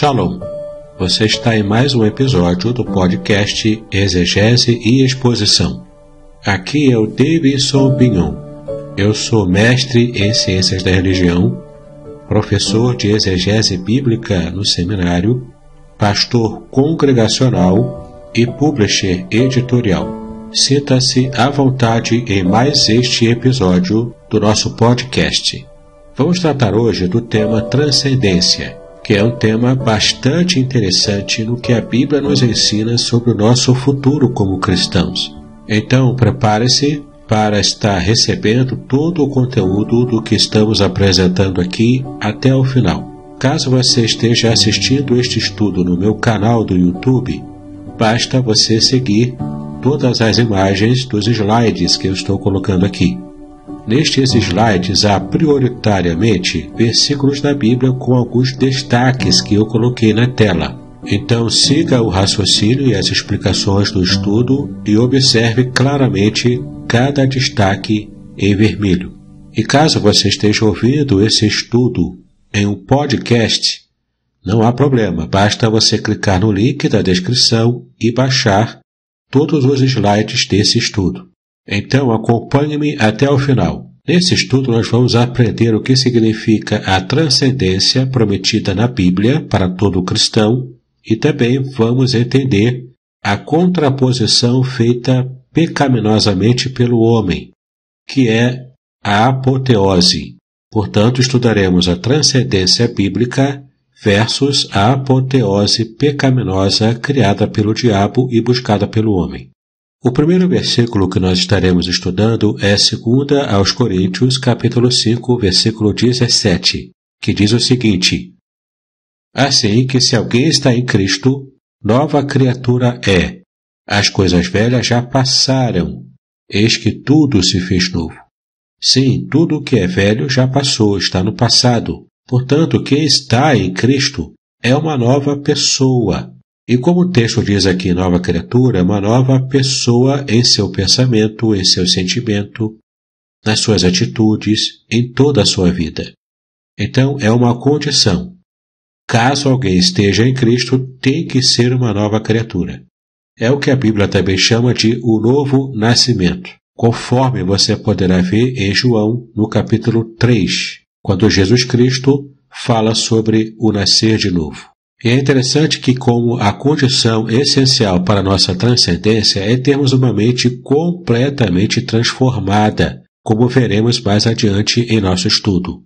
Shalom! Você está em mais um episódio do podcast Exegese e Exposição. Aqui é o Davidson Bignon. Eu sou mestre em Ciências da Religião, professor de Exegese Bíblica no seminário, pastor congregacional e publisher editorial. Sinta-se à vontade em mais este episódio do nosso podcast. Vamos tratar hoje do tema transcendência que é um tema bastante interessante no que a Bíblia nos ensina sobre o nosso futuro como cristãos. Então, prepare-se para estar recebendo todo o conteúdo do que estamos apresentando aqui até o final. Caso você esteja assistindo este estudo no meu canal do YouTube, basta você seguir todas as imagens dos slides que eu estou colocando aqui. Nestes slides há prioritariamente versículos da Bíblia com alguns destaques que eu coloquei na tela. Então siga o raciocínio e as explicações do estudo e observe claramente cada destaque em vermelho. E caso você esteja ouvindo esse estudo em um podcast, não há problema, basta você clicar no link da descrição e baixar todos os slides desse estudo. Então acompanhe-me até o final. Nesse estudo, nós vamos aprender o que significa a transcendência prometida na Bíblia para todo cristão e também vamos entender a contraposição feita pecaminosamente pelo homem, que é a apoteose. Portanto, estudaremos a transcendência bíblica versus a apoteose pecaminosa criada pelo diabo e buscada pelo homem. O primeiro versículo que nós estaremos estudando é 2 aos Coríntios, capítulo 5, versículo 17, que diz o seguinte: Assim que se alguém está em Cristo, nova criatura é. As coisas velhas já passaram, eis que tudo se fez novo. Sim, tudo o que é velho já passou, está no passado. Portanto, quem está em Cristo é uma nova pessoa. E como o texto diz aqui, nova criatura, é uma nova pessoa em seu pensamento, em seu sentimento, nas suas atitudes, em toda a sua vida. Então, é uma condição. Caso alguém esteja em Cristo, tem que ser uma nova criatura. É o que a Bíblia também chama de o novo nascimento, conforme você poderá ver em João, no capítulo 3, quando Jesus Cristo fala sobre o nascer de novo. E é interessante que, como a condição essencial para nossa transcendência é termos uma mente completamente transformada, como veremos mais adiante em nosso estudo.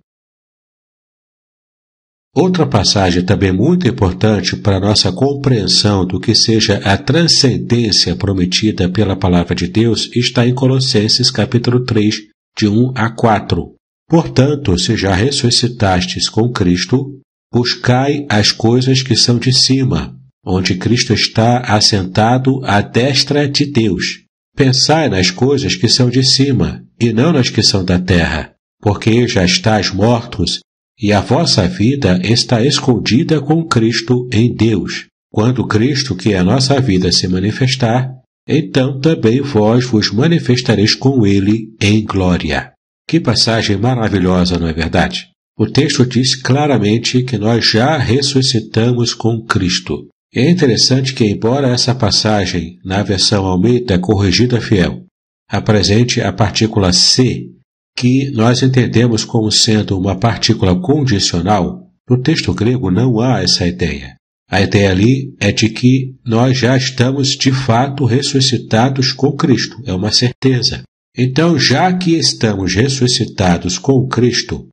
Outra passagem também muito importante para nossa compreensão do que seja a transcendência prometida pela palavra de Deus está em Colossenses capítulo 3, de 1 a 4. Portanto, se já ressuscitastes com Cristo, Buscai as coisas que são de cima, onde Cristo está assentado à destra de Deus. Pensai nas coisas que são de cima, e não nas que são da terra, porque já estáis mortos, e a vossa vida está escondida com Cristo em Deus. Quando Cristo, que é a nossa vida, se manifestar, então também vós vos manifestareis com Ele em glória. Que passagem maravilhosa, não é verdade? O texto diz claramente que nós já ressuscitamos com Cristo. É interessante que, embora essa passagem, na versão Almeida corrigida fiel, apresente a partícula se, que nós entendemos como sendo uma partícula condicional, no texto grego não há essa ideia. A ideia ali é de que nós já estamos de fato ressuscitados com Cristo, é uma certeza. Então, já que estamos ressuscitados com Cristo,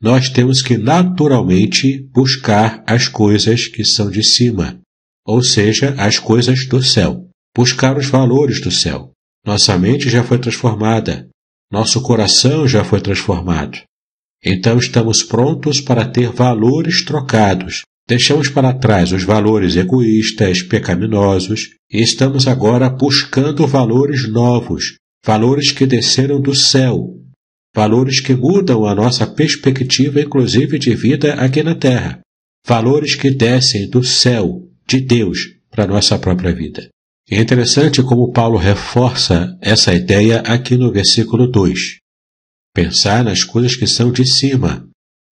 nós temos que naturalmente buscar as coisas que são de cima, ou seja, as coisas do céu, buscar os valores do céu. Nossa mente já foi transformada, nosso coração já foi transformado. Então estamos prontos para ter valores trocados. Deixamos para trás os valores egoístas, pecaminosos, e estamos agora buscando valores novos, valores que desceram do céu, valores que mudam a nossa perspectiva, inclusive de vida aqui na Terra, valores que descem do céu, de Deus, para nossa própria vida. É interessante como Paulo reforça essa ideia aqui no versículo 2. Pensar nas coisas que são de cima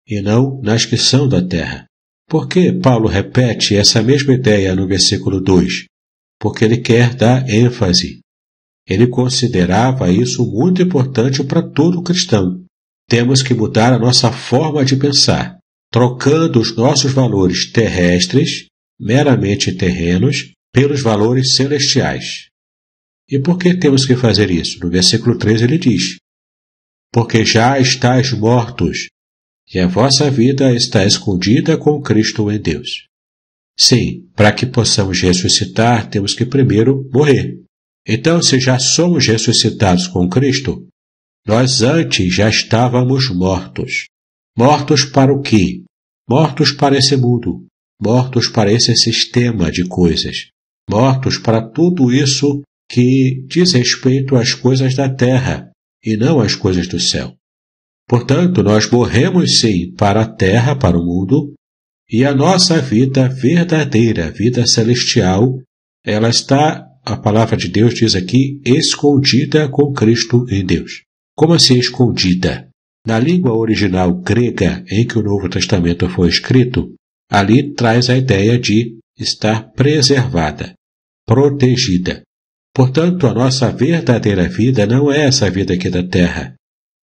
e não nas que são da terra. Por que Paulo repete essa mesma ideia no versículo 2? Porque ele quer dar ênfase ele considerava isso muito importante para todo cristão. Temos que mudar a nossa forma de pensar, trocando os nossos valores terrestres, meramente terrenos, pelos valores celestiais. E por que temos que fazer isso? No versículo 13 ele diz: Porque já estáis mortos, e a vossa vida está escondida com Cristo em Deus. Sim, para que possamos ressuscitar, temos que primeiro morrer. Então, se já somos ressuscitados com Cristo, nós antes já estávamos mortos. Mortos para o quê? Mortos para esse mundo, mortos para esse sistema de coisas, mortos para tudo isso que diz respeito às coisas da terra e não às coisas do céu. Portanto, nós morremos sim para a terra, para o mundo, e a nossa vida verdadeira, vida celestial, ela está a palavra de Deus diz aqui escondida com Cristo em Deus. Como assim escondida? Na língua original grega em que o Novo Testamento foi escrito, ali traz a ideia de estar preservada, protegida. Portanto, a nossa verdadeira vida não é essa vida aqui da terra.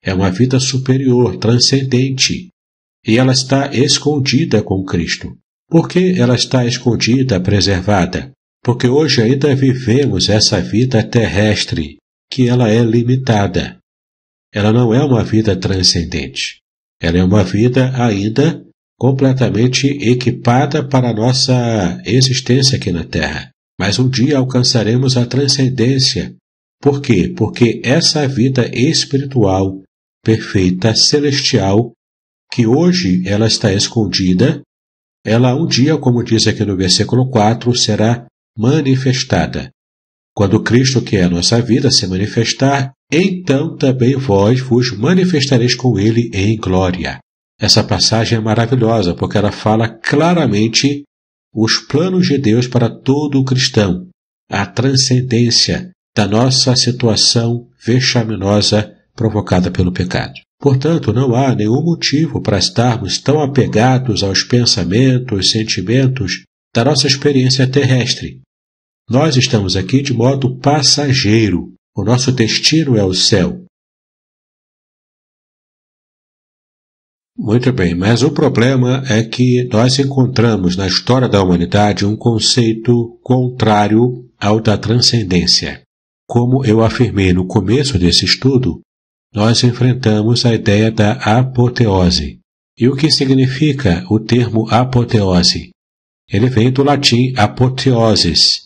É uma vida superior, transcendente. E ela está escondida com Cristo. Por que ela está escondida, preservada? porque hoje ainda vivemos essa vida terrestre, que ela é limitada. Ela não é uma vida transcendente. Ela é uma vida ainda completamente equipada para a nossa existência aqui na Terra. Mas um dia alcançaremos a transcendência. Por quê? Porque essa vida espiritual, perfeita, celestial, que hoje ela está escondida, ela um dia, como diz aqui no versículo 4, será manifestada. Quando Cristo, que é a nossa vida, se manifestar, então também vós vos manifestareis com ele em glória. Essa passagem é maravilhosa porque ela fala claramente os planos de Deus para todo o cristão, a transcendência da nossa situação vexaminosa provocada pelo pecado. Portanto, não há nenhum motivo para estarmos tão apegados aos pensamentos, sentimentos da nossa experiência terrestre. Nós estamos aqui de modo passageiro. O nosso destino é o céu. Muito bem, mas o problema é que nós encontramos na história da humanidade um conceito contrário ao da transcendência. Como eu afirmei no começo desse estudo, nós enfrentamos a ideia da apoteose. E o que significa o termo apoteose? Ele vem do latim apoteoses,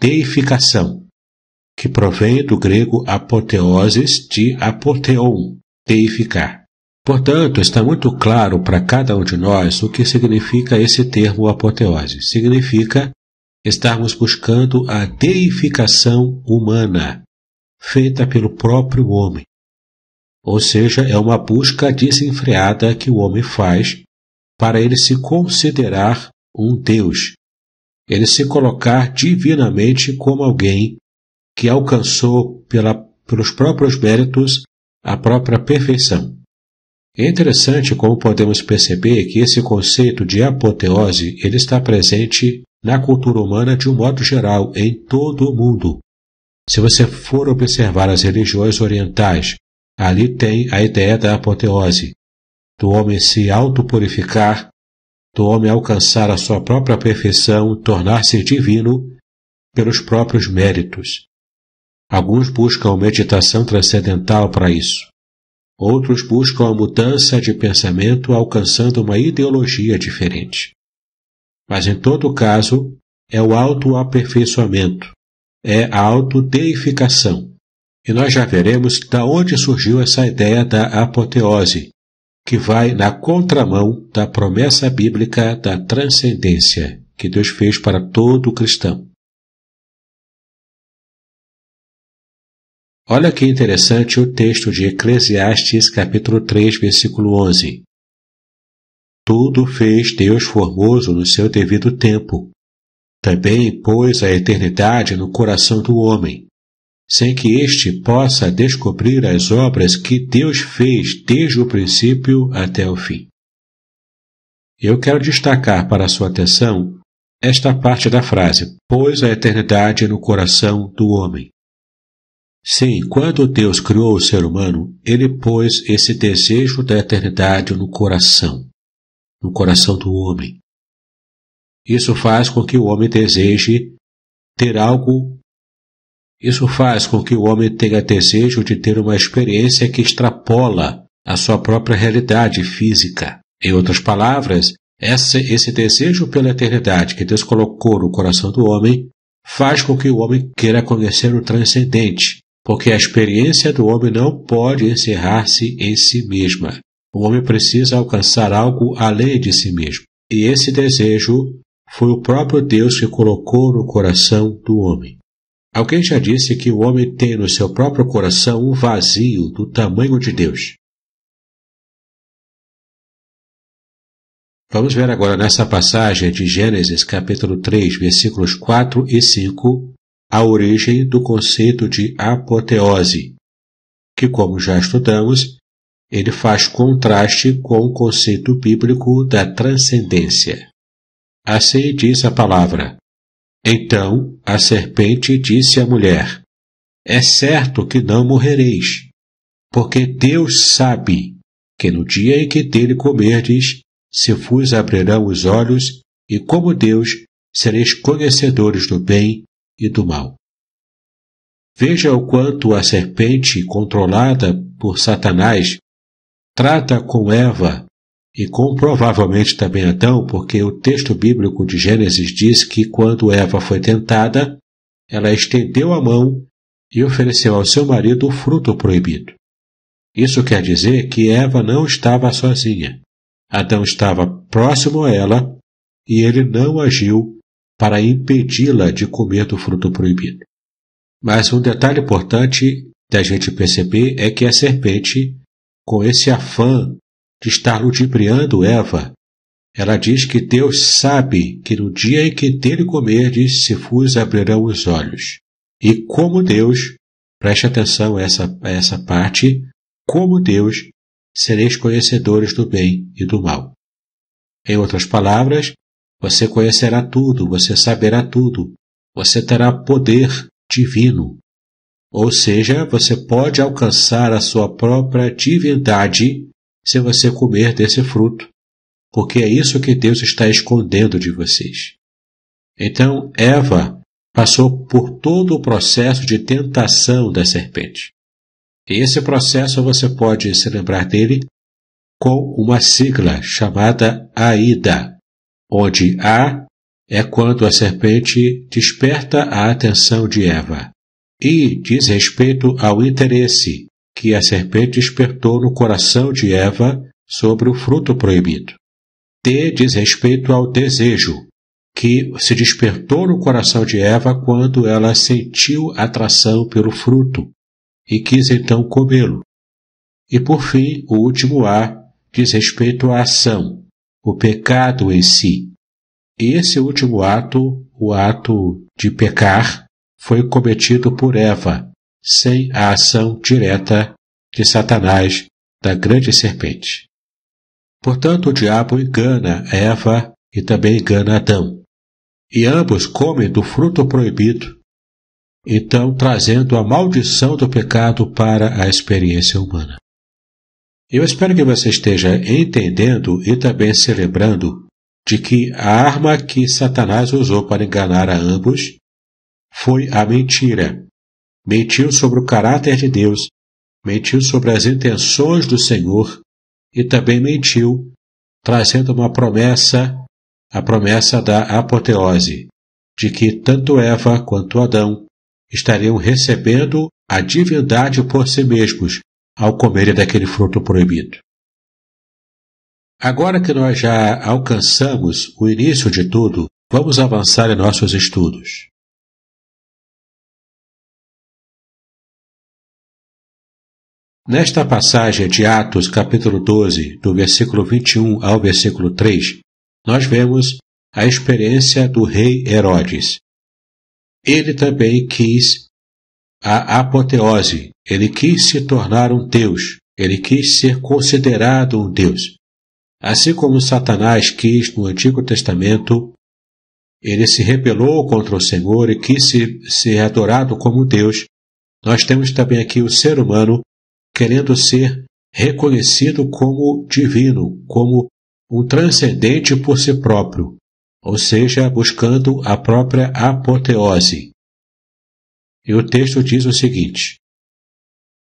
deificação, que provém do grego apoteosis de apoteon, deificar. Portanto, está muito claro para cada um de nós o que significa esse termo apoteose. Significa estarmos buscando a deificação humana, feita pelo próprio homem. Ou seja, é uma busca desenfreada que o homem faz para ele se considerar um Deus, ele se colocar divinamente como alguém que alcançou pela, pelos próprios méritos a própria perfeição. É interessante como podemos perceber que esse conceito de apoteose ele está presente na cultura humana de um modo geral, em todo o mundo. Se você for observar as religiões orientais, ali tem a ideia da apoteose, do homem se autopurificar do homem alcançar a sua própria perfeição, tornar-se divino pelos próprios méritos. Alguns buscam meditação transcendental para isso. Outros buscam a mudança de pensamento alcançando uma ideologia diferente. Mas em todo caso, é o autoaperfeiçoamento, é a autodeificação. E nós já veremos da onde surgiu essa ideia da apoteose, que vai na contramão da promessa bíblica da transcendência que Deus fez para todo cristão. Olha que interessante o texto de Eclesiastes, capítulo 3, versículo 11. Tudo fez Deus formoso no seu devido tempo. Também pôs a eternidade no coração do homem, sem que este possa descobrir as obras que Deus fez desde o princípio até o fim. Eu quero destacar para sua atenção esta parte da frase: Pois a eternidade no coração do homem. Sim, quando Deus criou o ser humano, ele pôs esse desejo da eternidade no coração, no coração do homem. Isso faz com que o homem deseje ter algo isso faz com que o homem tenha desejo de ter uma experiência que extrapola a sua própria realidade física. Em outras palavras, esse desejo pela eternidade que Deus colocou no coração do homem faz com que o homem queira conhecer o transcendente, porque a experiência do homem não pode encerrar-se em si mesma. O homem precisa alcançar algo além de si mesmo. E esse desejo foi o próprio Deus que colocou no coração do homem. Alguém já disse que o homem tem no seu próprio coração um vazio do tamanho de Deus. Vamos ver agora nessa passagem de Gênesis, capítulo 3, versículos 4 e 5, a origem do conceito de apoteose, que, como já estudamos, ele faz contraste com o conceito bíblico da transcendência. Assim diz a palavra: então a serpente disse à mulher: É certo que não morrereis, porque Deus sabe que no dia em que dele comerdes, se vos abrirão os olhos, e como Deus, sereis conhecedores do bem e do mal. Veja o quanto a serpente, controlada por Satanás, trata com Eva e comprovavelmente provavelmente também Adão, então, porque o texto bíblico de Gênesis diz que quando Eva foi tentada, ela estendeu a mão e ofereceu ao seu marido o fruto proibido. Isso quer dizer que Eva não estava sozinha. Adão estava próximo a ela e ele não agiu para impedi-la de comer do fruto proibido. Mas um detalhe importante da gente perceber é que a serpente, com esse afã de estar ludibriando Eva. Ela diz que Deus sabe que no dia em que dele comerdes, se vos abrirão os olhos. E como Deus, preste atenção a essa, a essa parte, como Deus sereis conhecedores do bem e do mal. Em outras palavras, você conhecerá tudo, você saberá tudo, você terá poder divino. Ou seja, você pode alcançar a sua própria divindade se você comer desse fruto, porque é isso que Deus está escondendo de vocês. Então, Eva passou por todo o processo de tentação da serpente. E esse processo você pode se lembrar dele com uma sigla chamada AIDA, onde A é quando a serpente desperta a atenção de Eva e diz respeito ao interesse, que a serpente despertou no coração de Eva sobre o fruto proibido. T diz respeito ao desejo, que se despertou no coração de Eva quando ela sentiu atração pelo fruto e quis então comê-lo. E por fim, o último A diz respeito à ação, o pecado em si. E esse último ato, o ato de pecar, foi cometido por Eva, sem a ação direta de Satanás, da grande serpente. Portanto, o diabo engana Eva e também engana Adão. E ambos comem do fruto proibido, então trazendo a maldição do pecado para a experiência humana. Eu espero que você esteja entendendo e também celebrando de que a arma que Satanás usou para enganar a ambos foi a mentira, mentiu sobre o caráter de Deus, mentiu sobre as intenções do Senhor e também mentiu, trazendo uma promessa, a promessa da apoteose, de que tanto Eva quanto Adão estariam recebendo a divindade por si mesmos ao comerem daquele fruto proibido. Agora que nós já alcançamos o início de tudo, vamos avançar em nossos estudos. Nesta passagem de Atos, capítulo 12, do versículo 21 ao versículo 3, nós vemos a experiência do rei Herodes. Ele também quis a apoteose, ele quis se tornar um deus, ele quis ser considerado um deus. Assim como Satanás quis no Antigo Testamento, ele se rebelou contra o Senhor e quis ser, adorado como Deus. Nós temos também aqui o ser humano querendo ser reconhecido como divino, como um transcendente por si próprio, ou seja, buscando a própria apoteose. E o texto diz o seguinte: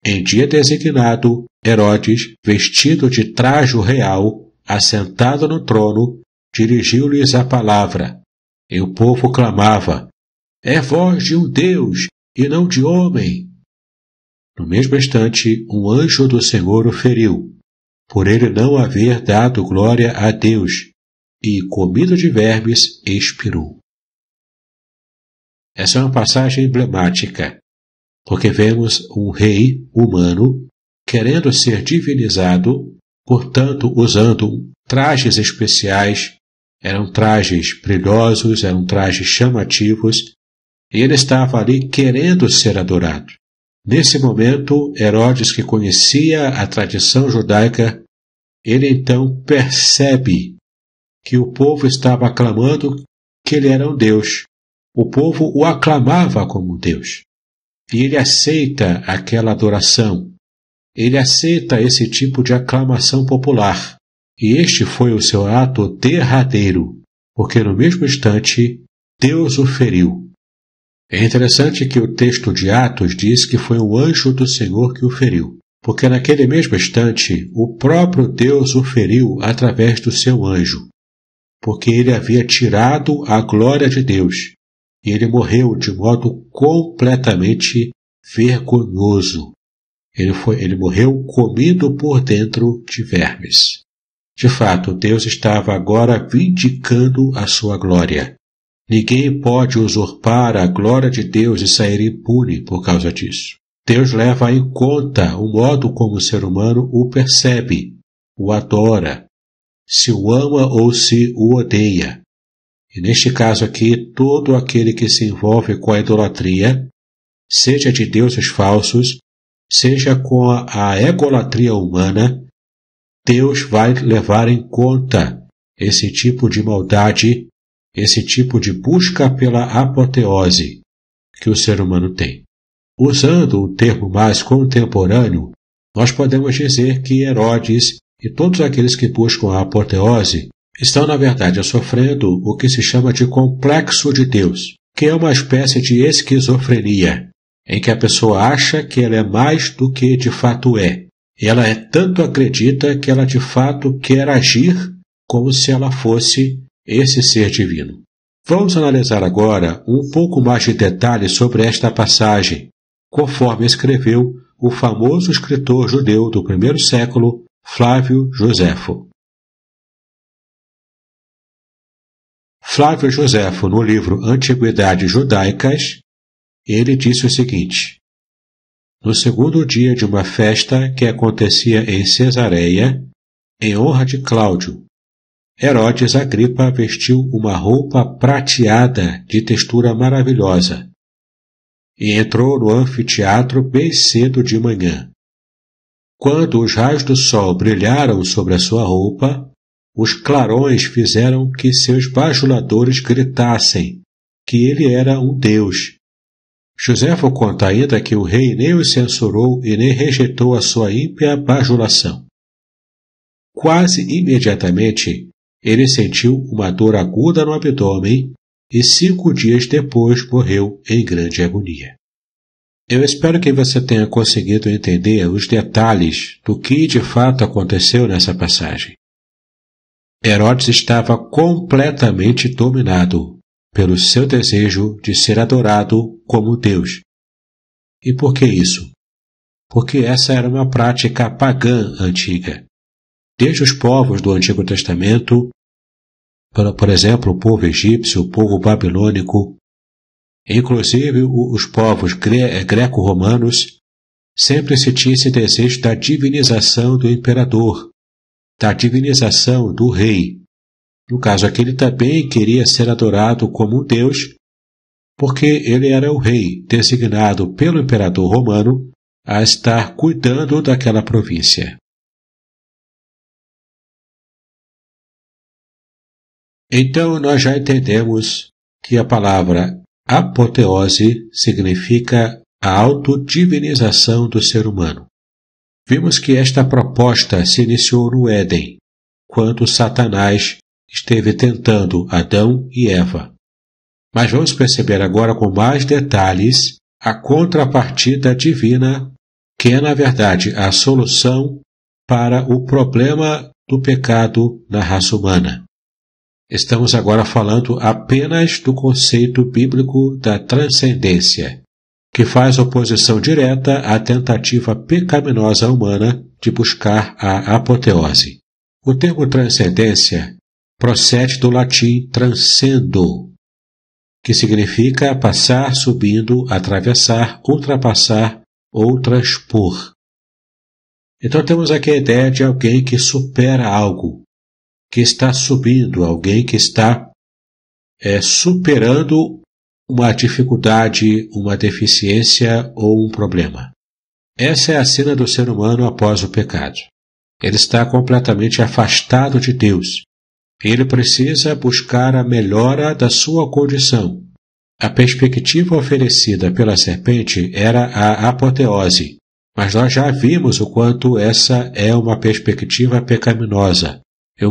Em dia designado, Herodes, vestido de trajo real, assentado no trono, dirigiu-lhes a palavra. E o povo clamava: É voz de um Deus, e não de homem. No mesmo instante, um anjo do Senhor o feriu, por ele não haver dado glória a Deus, e, comido de vermes, expirou. Essa é uma passagem emblemática, porque vemos um rei humano querendo ser divinizado, portanto, usando trajes especiais, eram trajes brilhosos, eram trajes chamativos, e ele estava ali querendo ser adorado. Nesse momento, Herodes, que conhecia a tradição judaica, ele então percebe que o povo estava aclamando que ele era um Deus. O povo o aclamava como Deus. E ele aceita aquela adoração. Ele aceita esse tipo de aclamação popular. E este foi o seu ato derradeiro, porque no mesmo instante Deus o feriu é interessante que o texto de Atos diz que foi o anjo do Senhor que o feriu, porque naquele mesmo instante o próprio Deus o feriu através do seu anjo, porque ele havia tirado a glória de Deus e ele morreu de modo completamente vergonhoso. Ele, foi, ele morreu comido por dentro de vermes. De fato, Deus estava agora vindicando a sua glória. Ninguém pode usurpar a glória de Deus e sair impune por causa disso. Deus leva em conta o modo como o ser humano o percebe, o adora, se o ama ou se o odeia. E neste caso aqui, todo aquele que se envolve com a idolatria, seja de deuses falsos, seja com a egolatria humana, Deus vai levar em conta esse tipo de maldade esse tipo de busca pela apoteose que o ser humano tem. Usando o um termo mais contemporâneo, nós podemos dizer que Herodes e todos aqueles que buscam a apoteose estão, na verdade, sofrendo o que se chama de complexo de Deus, que é uma espécie de esquizofrenia, em que a pessoa acha que ela é mais do que de fato é. Ela é tanto acredita que ela de fato quer agir como se ela fosse esse ser divino. Vamos analisar agora um pouco mais de detalhes sobre esta passagem, conforme escreveu o famoso escritor judeu do primeiro século, Flávio Joséfo. Flávio Joséfo, no livro Antiguidades Judaicas, ele disse o seguinte: No segundo dia de uma festa que acontecia em Cesareia, em honra de Cláudio, Herodes Agripa vestiu uma roupa prateada de textura maravilhosa e entrou no anfiteatro bem cedo de manhã. Quando os raios do sol brilharam sobre a sua roupa, os clarões fizeram que seus bajuladores gritassem que ele era um deus. Joséfo conta ainda que o rei nem o censurou e nem rejeitou a sua ímpia bajulação. Quase imediatamente, ele sentiu uma dor aguda no abdômen e cinco dias depois morreu em grande agonia. Eu espero que você tenha conseguido entender os detalhes do que de fato aconteceu nessa passagem. Herodes estava completamente dominado pelo seu desejo de ser adorado como Deus. E por que isso? Porque essa era uma prática pagã antiga desde os povos do Antigo Testamento, por exemplo, o povo egípcio, o povo babilônico, inclusive os povos gre eh, greco-romanos, sempre se tinha esse desejo da divinização do imperador, da divinização do rei. No caso, aquele também queria ser adorado como um deus, porque ele era o rei designado pelo imperador romano a estar cuidando daquela província. Então nós já entendemos que a palavra apoteose significa a autodivinização do ser humano. Vimos que esta proposta se iniciou no Éden, quando Satanás esteve tentando Adão e Eva. Mas vamos perceber agora com mais detalhes a contrapartida divina, que é, na verdade, a solução para o problema do pecado na raça humana. Estamos agora falando apenas do conceito bíblico da transcendência, que faz oposição direta à tentativa pecaminosa humana de buscar a apoteose. O termo transcendência procede do latim transcendo, que significa passar, subindo, atravessar, ultrapassar ou transpor. Então temos aqui a ideia de alguém que supera algo, que está subindo, alguém que está é, superando uma dificuldade, uma deficiência ou um problema. Essa é a cena do ser humano após o pecado. Ele está completamente afastado de Deus. Ele precisa buscar a melhora da sua condição. A perspectiva oferecida pela serpente era a apoteose, mas nós já vimos o quanto essa é uma perspectiva pecaminosa,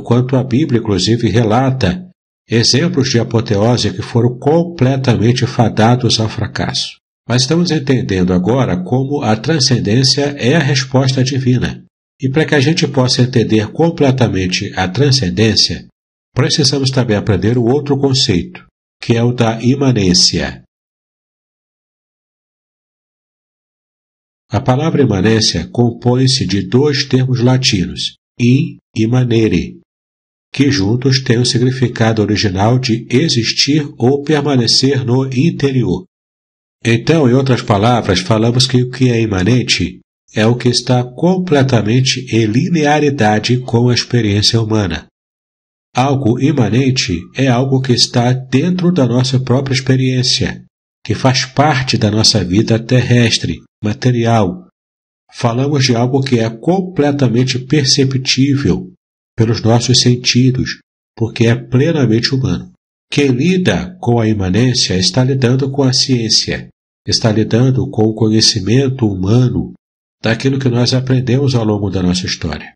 quanto a Bíblia, inclusive, relata exemplos de apoteose que foram completamente fadados ao fracasso. Mas estamos entendendo agora como a transcendência é a resposta divina. E para que a gente possa entender completamente a transcendência, precisamos também aprender o outro conceito, que é o da imanência. A palavra imanência compõe-se de dois termos latinos, in e manere, que juntos têm o significado original de existir ou permanecer no interior. Então, em outras palavras, falamos que o que é imanente é o que está completamente em linearidade com a experiência humana. Algo imanente é algo que está dentro da nossa própria experiência, que faz parte da nossa vida terrestre, material, falamos de algo que é completamente perceptível pelos nossos sentidos, porque é plenamente humano. Quem lida com a imanência está lidando com a ciência, está lidando com o conhecimento humano daquilo que nós aprendemos ao longo da nossa história.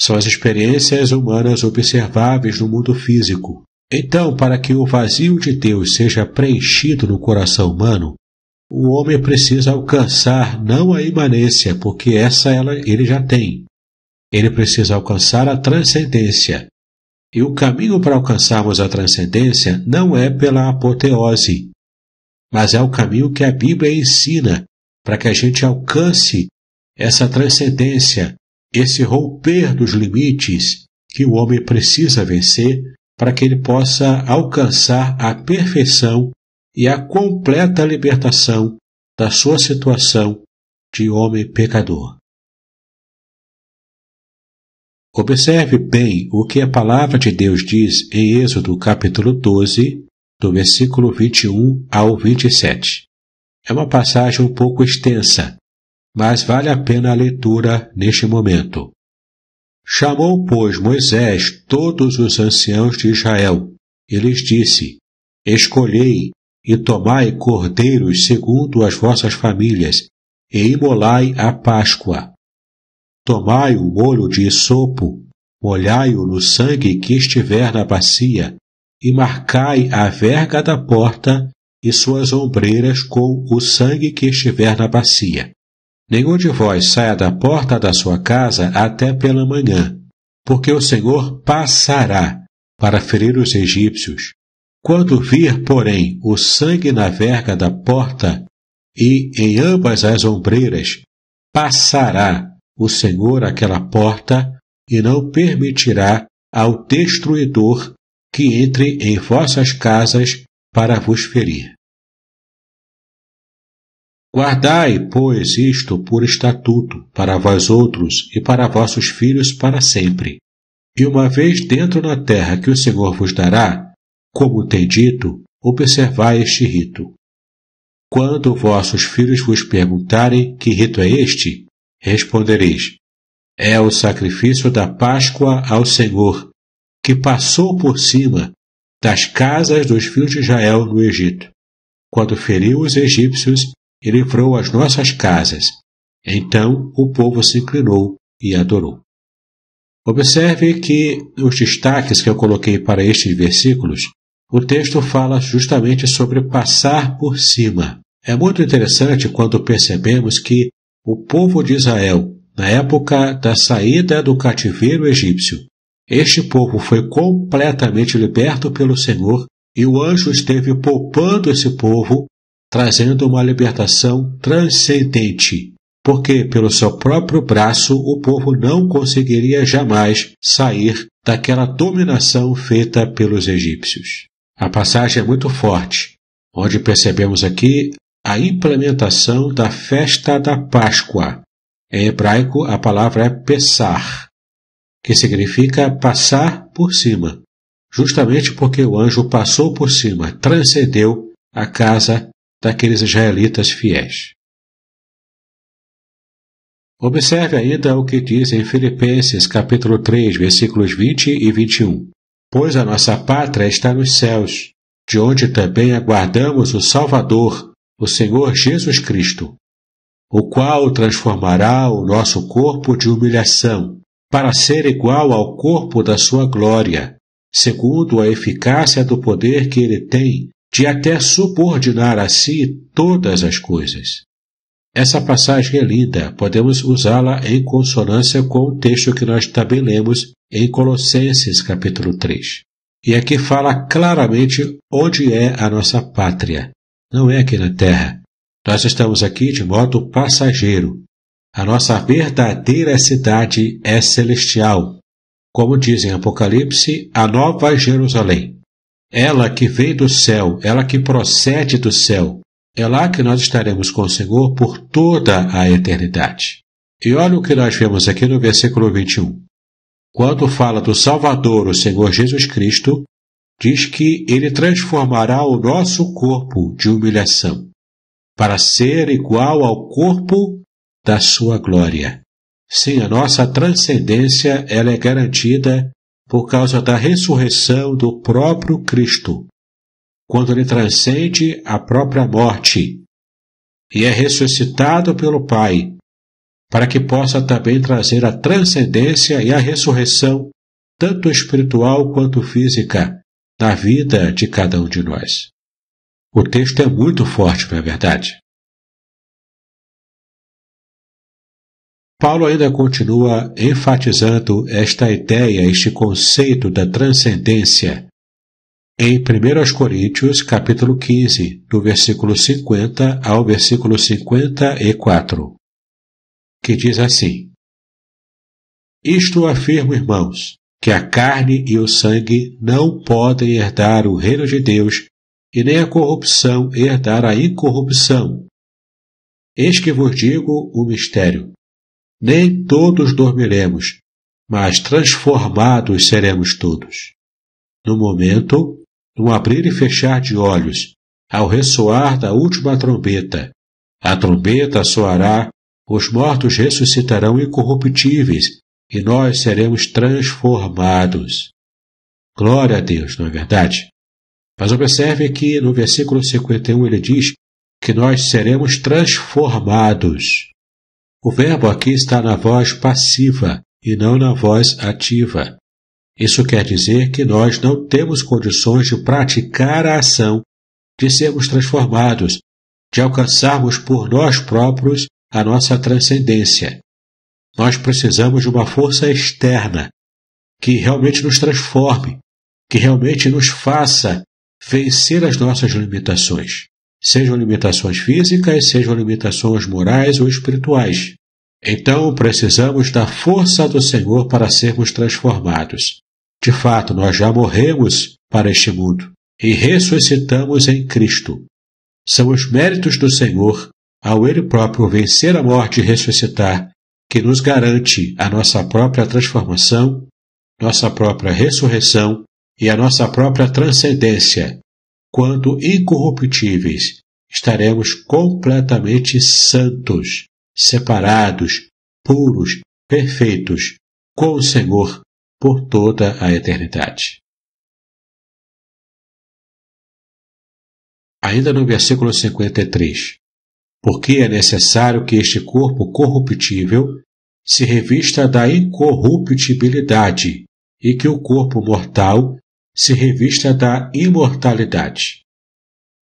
São as experiências humanas observáveis no mundo físico. Então, para que o vazio de Deus seja preenchido no coração humano, o homem precisa alcançar não a imanência, porque essa ela, ele já tem. Ele precisa alcançar a transcendência. E o caminho para alcançarmos a transcendência não é pela apoteose, mas é o caminho que a Bíblia ensina para que a gente alcance essa transcendência, esse romper dos limites que o homem precisa vencer para que ele possa alcançar a perfeição e a completa libertação da sua situação de homem pecador. Observe bem o que a palavra de Deus diz em Êxodo capítulo 12, do versículo 21 ao 27. É uma passagem um pouco extensa, mas vale a pena a leitura neste momento. Chamou, pois, Moisés todos os anciãos de Israel e lhes disse: Escolhei e tomai cordeiros segundo as vossas famílias, e imolai a Páscoa. Tomai o molho de sopo, molhai-o no sangue que estiver na bacia, e marcai a verga da porta e suas ombreiras com o sangue que estiver na bacia. Nenhum de vós saia da porta da sua casa até pela manhã, porque o Senhor passará para ferir os egípcios, quando vir, porém, o sangue na verga da porta e em ambas as ombreiras, passará o Senhor aquela porta e não permitirá ao destruidor que entre em vossas casas para vos ferir. Guardai, pois, isto por estatuto para vós outros e para vossos filhos para sempre. E uma vez dentro na terra que o Senhor vos dará, como tem dito, observai este rito. Quando vossos filhos vos perguntarem que rito é este, respondereis: É o sacrifício da Páscoa ao Senhor, que passou por cima das casas dos filhos de Israel no Egito, quando feriu os egípcios e livrou as nossas casas. Então o povo se inclinou e adorou. Observe que os destaques que eu coloquei para estes versículos o texto fala justamente sobre passar por cima. É muito interessante quando percebemos que o povo de Israel, na época da saída do cativeiro egípcio, este povo foi completamente liberto pelo Senhor e o anjo esteve poupando esse povo, trazendo uma libertação transcendente, porque pelo seu próprio braço o povo não conseguiria jamais sair daquela dominação feita pelos egípcios. A passagem é muito forte, onde percebemos aqui a implementação da festa da Páscoa. Em hebraico, a palavra é pesar, que significa passar por cima, justamente porque o anjo passou por cima, transcendeu a casa daqueles israelitas fiéis. Observe ainda o que diz em Filipenses capítulo 3, versículos 20 e 21 pois a nossa pátria está nos céus, de onde também aguardamos o Salvador, o Senhor Jesus Cristo, o qual transformará o nosso corpo de humilhação, para ser igual ao corpo da sua glória, segundo a eficácia do poder que ele tem de até subordinar a si todas as coisas. Essa passagem é linda, podemos usá-la em consonância com o texto que nós também lemos em Colossenses capítulo 3. E aqui fala claramente onde é a nossa pátria. Não é aqui na terra. Nós estamos aqui de modo passageiro. A nossa verdadeira cidade é celestial. Como diz em Apocalipse, a nova Jerusalém. Ela que vem do céu, ela que procede do céu. É lá que nós estaremos com o Senhor por toda a eternidade. E olha o que nós vemos aqui no versículo 21. Quando fala do Salvador, o Senhor Jesus Cristo, diz que ele transformará o nosso corpo de humilhação para ser igual ao corpo da sua glória. Sim, a nossa transcendência ela é garantida por causa da ressurreição do próprio Cristo, quando ele transcende a própria morte e é ressuscitado pelo Pai para que possa também trazer a transcendência e a ressurreição, tanto espiritual quanto física, na vida de cada um de nós. O texto é muito forte, não é verdade? Paulo ainda continua enfatizando esta ideia, este conceito da transcendência em 1 Coríntios, capítulo 15, do versículo 50 ao versículo 54 que diz assim: Isto afirmo, irmãos, que a carne e o sangue não podem herdar o reino de Deus, e nem a corrupção herdar a incorrupção. Eis que vos digo o mistério: nem todos dormiremos, mas transformados seremos todos. No momento, no abrir e fechar de olhos, ao ressoar da última trombeta, a trombeta soará os mortos ressuscitarão incorruptíveis e nós seremos transformados. Glória a Deus, não é verdade? Mas observe que no versículo 51 ele diz que nós seremos transformados. O verbo aqui está na voz passiva e não na voz ativa. Isso quer dizer que nós não temos condições de praticar a ação, de sermos transformados, de alcançarmos por nós próprios a nossa transcendência. Nós precisamos de uma força externa que realmente nos transforme, que realmente nos faça vencer as nossas limitações, sejam limitações físicas, sejam limitações morais ou espirituais. Então, precisamos da força do Senhor para sermos transformados. De fato, nós já morremos para este mundo e ressuscitamos em Cristo. São os méritos do Senhor ao Ele próprio vencer a morte e ressuscitar, que nos garante a nossa própria transformação, nossa própria ressurreição e a nossa própria transcendência, quando incorruptíveis, estaremos completamente santos, separados, puros, perfeitos, com o Senhor por toda a eternidade. Ainda no versículo 53 porque é necessário que este corpo corruptível se revista da incorruptibilidade e que o corpo mortal se revista da imortalidade.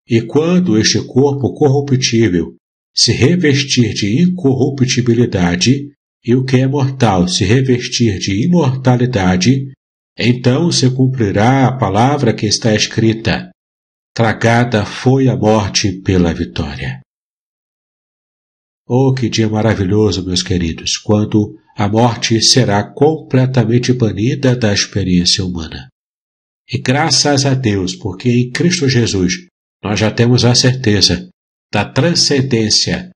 E quando este corpo corruptível se revestir de incorruptibilidade e o que é mortal se revestir de imortalidade, então se cumprirá a palavra que está escrita: Tragada foi a morte pela vitória. Oh, que dia maravilhoso, meus queridos, quando a morte será completamente banida da experiência humana. E graças a Deus, porque em Cristo Jesus nós já temos a certeza da transcendência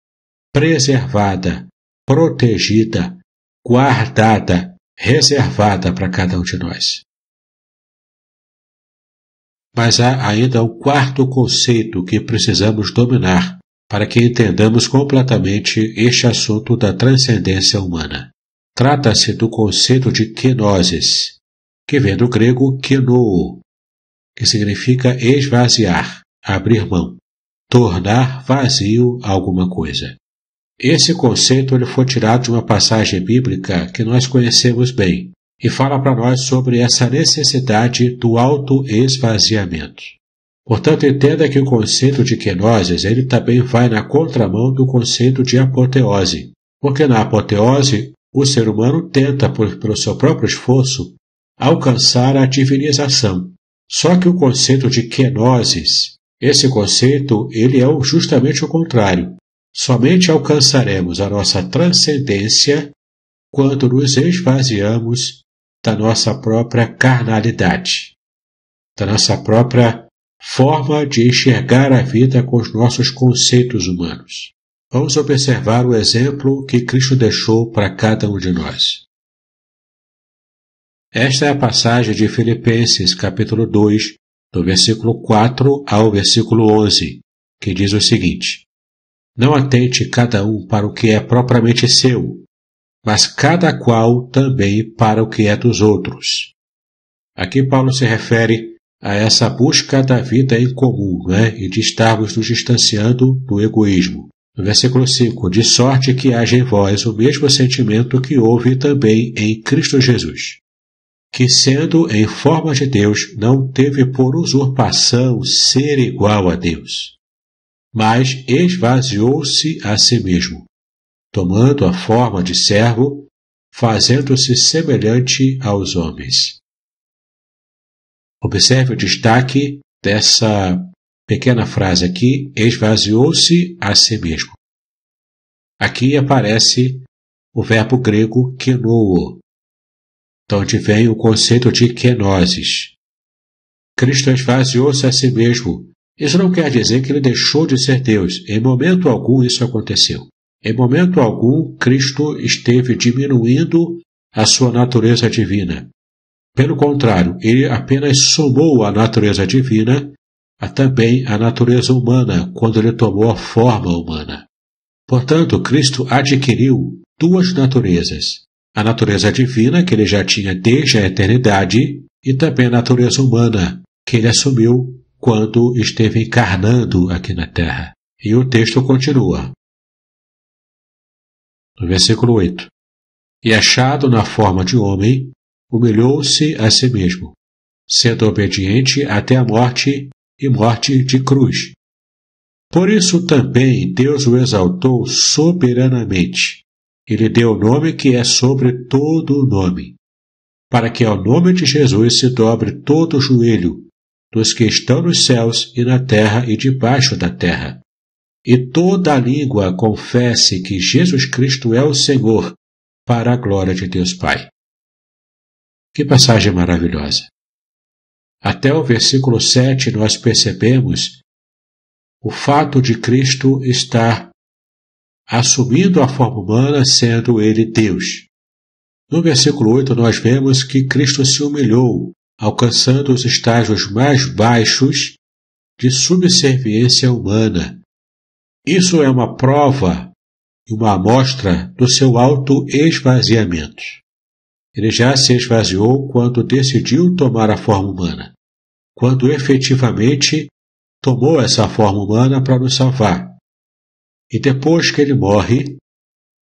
preservada, protegida, guardada, reservada para cada um de nós. Mas há ainda um quarto conceito que precisamos dominar para que entendamos completamente este assunto da transcendência humana. Trata-se do conceito de kenosis, que vem do grego kenou, que significa esvaziar, abrir mão, tornar vazio alguma coisa. Esse conceito ele foi tirado de uma passagem bíblica que nós conhecemos bem e fala para nós sobre essa necessidade do autoesvaziamento. Portanto, entenda que o conceito de quenoses ele também vai na contramão do conceito de apoteose, porque na apoteose o ser humano tenta, por, pelo seu próprio esforço, alcançar a divinização. Só que o conceito de quenoses, esse conceito, ele é justamente o contrário. Somente alcançaremos a nossa transcendência quando nos esvaziamos da nossa própria carnalidade, da nossa própria forma de enxergar a vida com os nossos conceitos humanos. Vamos observar o exemplo que Cristo deixou para cada um de nós. Esta é a passagem de Filipenses, capítulo 2, do versículo 4 ao versículo 11, que diz o seguinte: Não atente cada um para o que é propriamente seu, mas cada qual também para o que é dos outros. Aqui Paulo se refere a essa busca da vida em comum né? e de estarmos nos distanciando do egoísmo. Versículo 5: De sorte que haja em vós o mesmo sentimento que houve também em Cristo Jesus, que, sendo em forma de Deus, não teve por usurpação ser igual a Deus, mas esvaziou-se a si mesmo, tomando a forma de servo, fazendo-se semelhante aos homens Observe o destaque dessa pequena frase aqui: esvaziou-se a si mesmo. Aqui aparece o verbo grego kenoo, de onde vem o conceito de kenosis. Cristo esvaziou-se a si mesmo. Isso não quer dizer que ele deixou de ser Deus. Em momento algum isso aconteceu. Em momento algum, Cristo esteve diminuindo a sua natureza divina. Pelo contrário, ele apenas somou a natureza divina a também a natureza humana quando ele tomou a forma humana. Portanto, Cristo adquiriu duas naturezas: a natureza divina, que ele já tinha desde a eternidade, e também a natureza humana, que ele assumiu quando esteve encarnando aqui na terra. E o texto continua. No versículo 8: E achado na forma de homem, humilhou-se a si mesmo, sendo obediente até a morte e morte de cruz. Por isso também Deus o exaltou soberanamente. Ele deu o nome que é sobre todo o nome, para que ao nome de Jesus se dobre todo o joelho, dos que estão nos céus e na terra e debaixo da terra. E toda a língua confesse que Jesus Cristo é o Senhor, para a glória de Deus Pai. Que passagem maravilhosa! Até o versículo 7 nós percebemos o fato de Cristo estar assumindo a forma humana, sendo ele Deus. No versículo 8 nós vemos que Cristo se humilhou, alcançando os estágios mais baixos de subserviência humana. Isso é uma prova e uma amostra do seu alto esvaziamento. Ele já se esvaziou quando decidiu tomar a forma humana, quando efetivamente tomou essa forma humana para nos salvar. E depois que ele morre,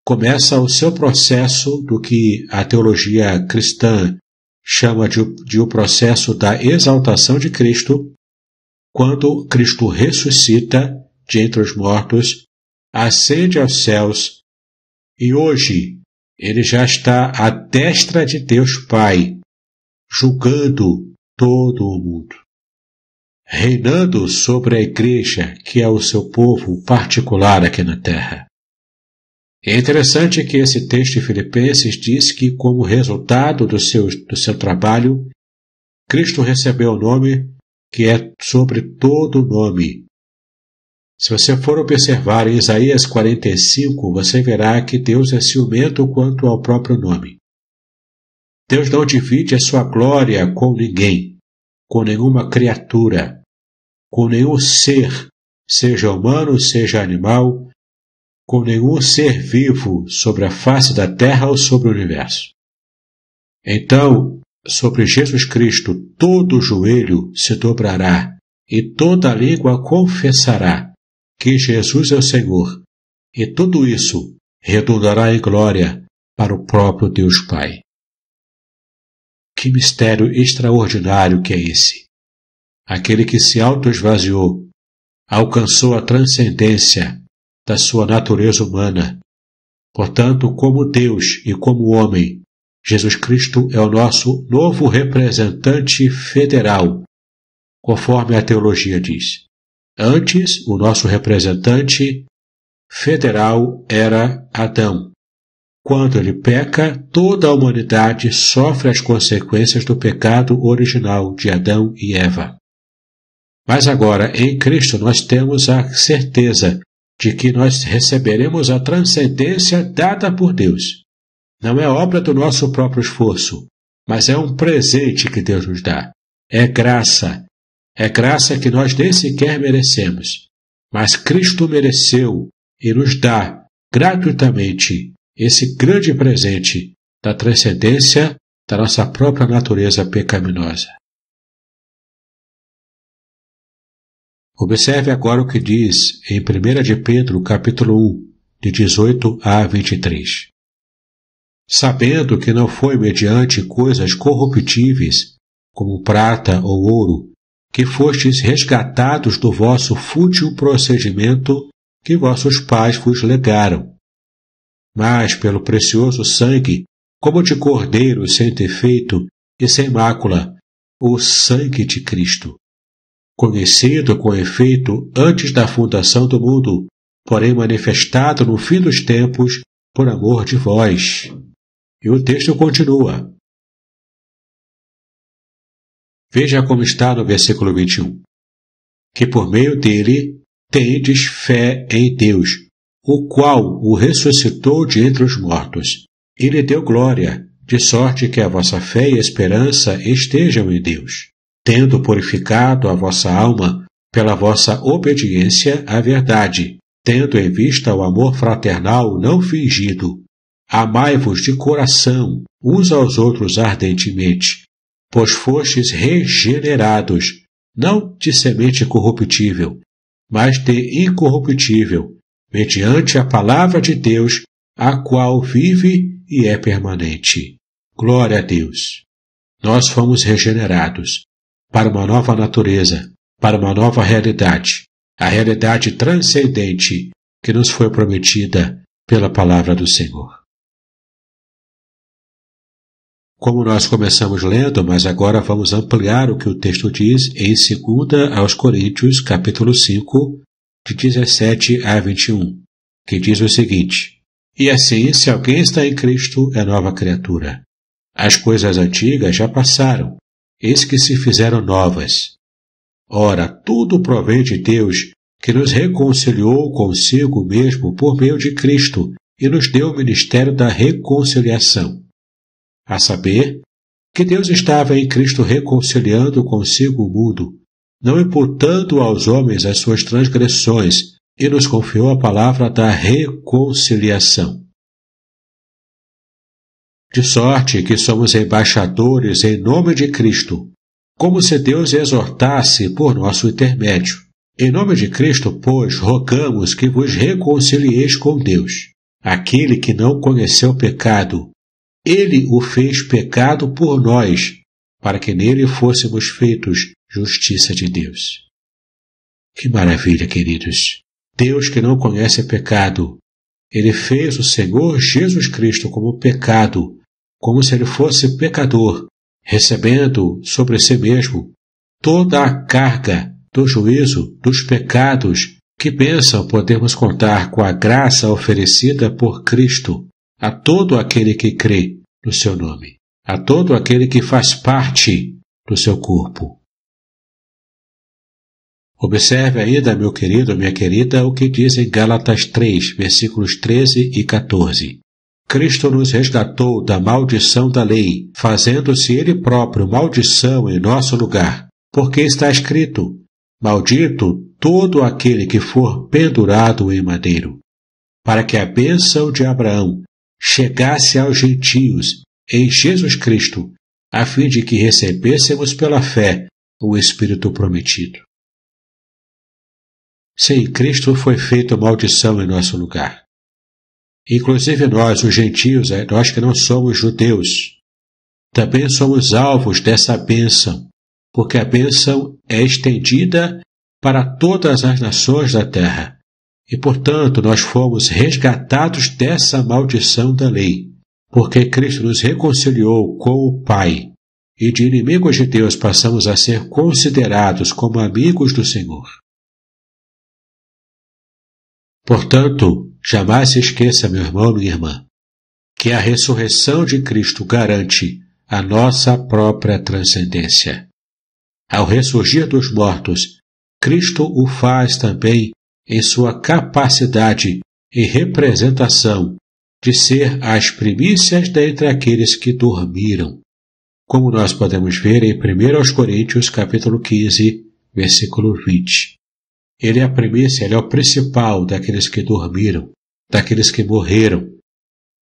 começa o seu processo do que a teologia cristã chama de, de o processo da exaltação de Cristo, quando Cristo ressuscita de entre os mortos, ascende aos céus e hoje ele já está à destra de Deus Pai, julgando todo o mundo. Reinando sobre a igreja, que é o seu povo particular aqui na terra. É interessante que esse texto de Filipenses diz que, como resultado do seu, do seu trabalho, Cristo recebeu o nome que é sobre todo nome, se você for observar em Isaías 45, você verá que Deus é ciumento quanto ao próprio nome. Deus não divide a sua glória com ninguém, com nenhuma criatura, com nenhum ser, seja humano, seja animal, com nenhum ser vivo sobre a face da terra ou sobre o universo. Então, sobre Jesus Cristo, todo joelho se dobrará e toda língua confessará que Jesus é o Senhor, e tudo isso redundará em glória para o próprio Deus Pai. Que mistério extraordinário que é esse! Aquele que se autoesvaziou alcançou a transcendência da sua natureza humana. Portanto, como Deus e como homem, Jesus Cristo é o nosso novo representante federal, conforme a teologia diz. Antes, o nosso representante federal era Adão. Quando ele peca, toda a humanidade sofre as consequências do pecado original de Adão e Eva. Mas agora, em Cristo, nós temos a certeza de que nós receberemos a transcendência dada por Deus. Não é obra do nosso próprio esforço, mas é um presente que Deus nos dá. É graça, é graça que nós nem sequer merecemos, mas Cristo mereceu e nos dá gratuitamente esse grande presente da transcendência da nossa própria natureza pecaminosa. Observe agora o que diz em 1 de Pedro, capítulo 1, de 18 a 23. Sabendo que não foi mediante coisas corruptíveis, como prata ou ouro, que fostes resgatados do vosso fútil procedimento que vossos pais vos legaram. Mas pelo precioso sangue, como de cordeiro sem defeito e sem mácula, o sangue de Cristo, conhecido com efeito antes da fundação do mundo, porém manifestado no fim dos tempos por amor de vós. E o texto continua: Veja como está no versículo 21. Que por meio dele tendes fé em Deus, o qual o ressuscitou de entre os mortos, e lhe deu glória, de sorte que a vossa fé e esperança estejam em Deus, tendo purificado a vossa alma pela vossa obediência à verdade, tendo em vista o amor fraternal não fingido. Amai-vos de coração uns aos outros ardentemente, pois fostes regenerados, não de semente corruptível, mas de incorruptível, mediante a palavra de Deus, a qual vive e é permanente. Glória a Deus! Nós fomos regenerados para uma nova natureza, para uma nova realidade, a realidade transcendente que nos foi prometida pela palavra do Senhor. Como nós começamos lendo, mas agora vamos ampliar o que o texto diz em 2 aos Coríntios, capítulo 5, de 17 a 21, que diz o seguinte: E assim, se alguém está em Cristo, é nova criatura. As coisas antigas já passaram, eis que se fizeram novas. Ora, tudo provém de Deus, que nos reconciliou consigo mesmo por meio de Cristo e nos deu o ministério da reconciliação a saber, que Deus estava em Cristo reconciliando consigo o mundo, não imputando aos homens as suas transgressões, e nos confiou a palavra da reconciliação. De sorte que somos embaixadores em nome de Cristo, como se Deus exortasse por nosso intermédio. Em nome de Cristo, pois, rogamos que vos reconcilieis com Deus. Aquele que não conheceu pecado, ele o fez pecado por nós, para que nele fôssemos feitos justiça de Deus. Que maravilha, queridos! Deus que não conhece pecado, ele fez o Senhor Jesus Cristo como pecado, como se ele fosse pecador, recebendo sobre si mesmo toda a carga do juízo dos pecados que bênção podemos contar com a graça oferecida por Cristo, a todo aquele que crê no seu nome, a todo aquele que faz parte do seu corpo. Observe ainda, meu querido, minha querida, o que diz em Gálatas 3, versículos 13 e 14. Cristo nos resgatou da maldição da lei, fazendo-se Ele próprio maldição em nosso lugar, porque está escrito: Maldito todo aquele que for pendurado em madeiro, para que a bênção de Abraão chegasse aos gentios em Jesus Cristo, a fim de que recebêssemos pela fé o Espírito prometido. Sim, Cristo foi feito maldição em nosso lugar. Inclusive nós, os gentios, é, nós que não somos judeus, também somos alvos dessa bênção, porque a bênção é estendida para todas as nações da terra. E, portanto, nós fomos resgatados dessa maldição da lei, porque Cristo nos reconciliou com o Pai, e de inimigos de Deus passamos a ser considerados como amigos do Senhor. Portanto, jamais se esqueça, meu irmão, minha irmã, que a ressurreição de Cristo garante a nossa própria transcendência. Ao ressurgir dos mortos, Cristo o faz também em sua capacidade e representação de ser as primícias dentre aqueles que dormiram, como nós podemos ver em 1 Coríntios capítulo 15, versículo 20. Ele é a primícia, ele é o principal daqueles que dormiram, daqueles que morreram,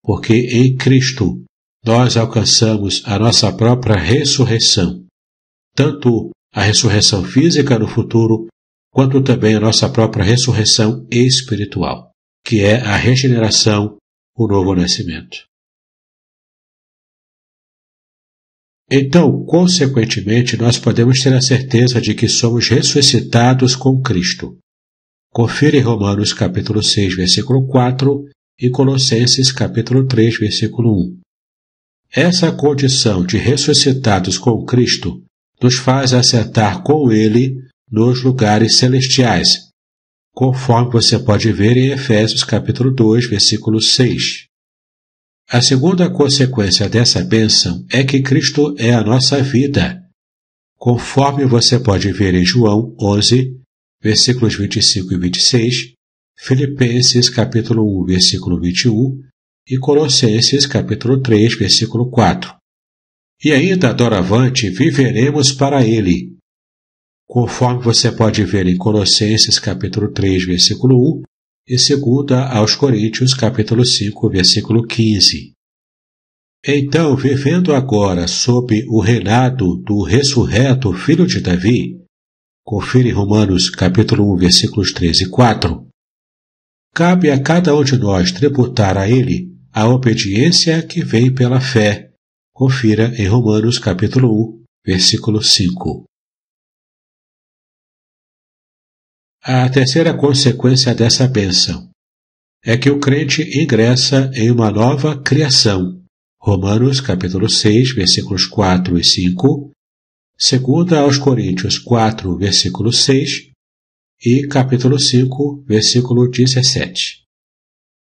porque em Cristo nós alcançamos a nossa própria ressurreição, tanto a ressurreição física no futuro quanto também a nossa própria ressurreição espiritual, que é a regeneração, o novo nascimento. Então, consequentemente, nós podemos ter a certeza de que somos ressuscitados com Cristo. Confira Romanos capítulo 6, versículo 4 e Colossenses capítulo 3, versículo 1. Essa condição de ressuscitados com Cristo nos faz acertar com Ele nos lugares celestiais, conforme você pode ver em Efésios capítulo 2, versículo 6. A segunda consequência dessa bênção é que Cristo é a nossa vida, conforme você pode ver em João 11, versículos 25 e 26, Filipenses capítulo 1, versículo 21 e Colossenses capítulo 3, versículo 4. E ainda doravante viveremos para ele, conforme você pode ver em Colossenses capítulo 3, versículo 1 e segunda aos Coríntios capítulo 5, versículo 15. Então, vivendo agora sob o reinado do ressurreto filho de Davi, confira em Romanos capítulo 1, versículos 3 e 4, cabe a cada um de nós tributar a ele a obediência que vem pela fé. Confira em Romanos capítulo 1, versículo 5. A terceira consequência dessa bênção é que o crente ingressa em uma nova criação. Romanos capítulo 6, versículos 4 e 5, segunda aos Coríntios 4, versículo 6 e capítulo 5, versículo 17.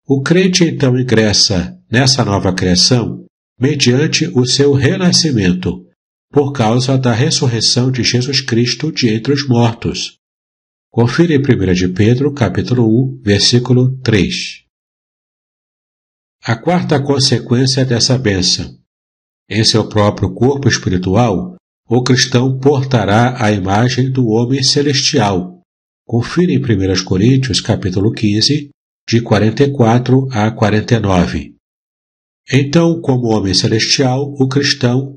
O crente então ingressa nessa nova criação mediante o seu renascimento, por causa da ressurreição de Jesus Cristo de entre os mortos, Confira em 1 de Pedro, capítulo 1, versículo 3. A quarta consequência dessa benção. Em seu próprio corpo espiritual, o cristão portará a imagem do homem celestial. Confira em 1 Coríntios, capítulo 15, de 44 a 49. Então, como homem celestial, o cristão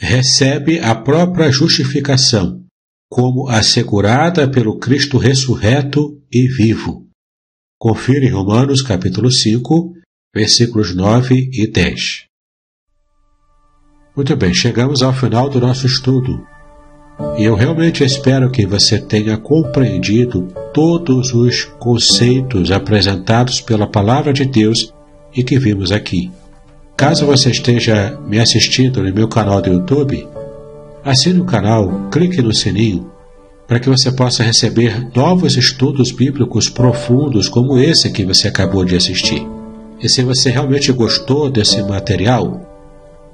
recebe a própria justificação, como assegurada pelo Cristo ressurreto e vivo. Confira em Romanos capítulo 5, versículos 9 e 10. Muito bem, chegamos ao final do nosso estudo. E eu realmente espero que você tenha compreendido todos os conceitos apresentados pela palavra de Deus e que vimos aqui. Caso você esteja me assistindo no meu canal do YouTube, Assine o canal, clique no sininho para que você possa receber novos estudos bíblicos profundos como esse que você acabou de assistir. E se você realmente gostou desse material,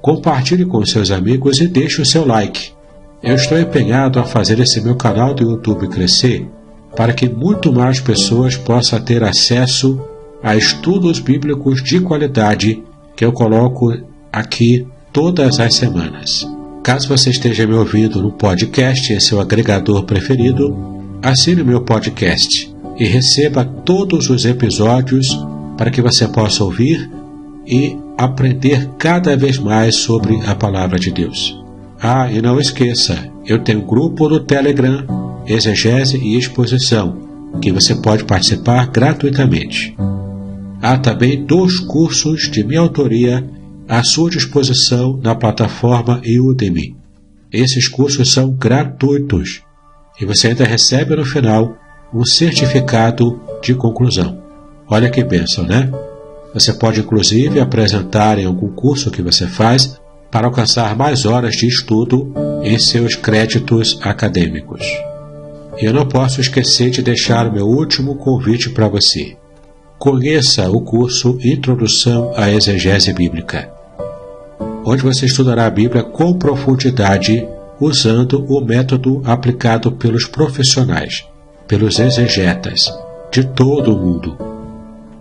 compartilhe com seus amigos e deixe o seu like. Eu estou empenhado a fazer esse meu canal do YouTube crescer para que muito mais pessoas possam ter acesso a estudos bíblicos de qualidade que eu coloco aqui todas as semanas. Caso você esteja me ouvindo no podcast em seu é agregador preferido, assine meu podcast e receba todos os episódios para que você possa ouvir e aprender cada vez mais sobre a palavra de Deus. Ah, e não esqueça, eu tenho grupo no Telegram, Exegese e Exposição, que você pode participar gratuitamente. Há também dois cursos de minha autoria à sua disposição na plataforma Udemy. Esses cursos são gratuitos e você ainda recebe no final um certificado de conclusão. Olha que bênção, né? Você pode inclusive apresentar em algum curso que você faz para alcançar mais horas de estudo em seus créditos acadêmicos. Eu não posso esquecer de deixar o meu último convite para você conheça o curso Introdução à Exegese Bíblica, onde você estudará a Bíblia com profundidade usando o método aplicado pelos profissionais, pelos exegetas, de todo o mundo.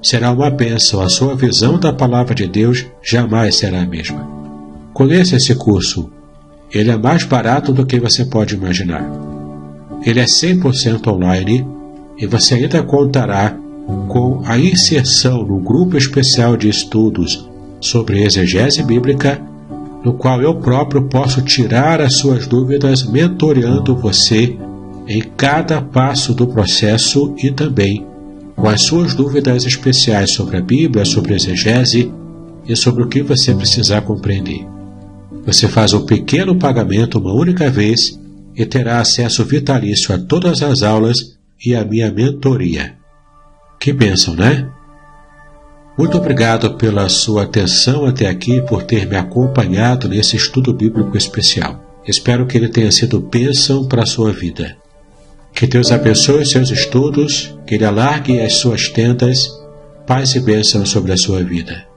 Será uma bênção, a sua visão da palavra de Deus jamais será a mesma. Conheça esse curso. Ele é mais barato do que você pode imaginar. Ele é 100% online e você ainda contará com a inserção no grupo especial de estudos sobre exegese bíblica, no qual eu próprio posso tirar as suas dúvidas mentoreando você em cada passo do processo e também com as suas dúvidas especiais sobre a Bíblia, sobre a exegese e sobre o que você precisar compreender. Você faz um pequeno pagamento uma única vez e terá acesso vitalício a todas as aulas e à minha mentoria. Que bênção, né? Muito obrigado pela sua atenção até aqui por ter me acompanhado nesse estudo bíblico especial. Espero que ele tenha sido bênção para a sua vida. Que Deus abençoe seus estudos, que Ele alargue as suas tendas, paz e bênção sobre a sua vida.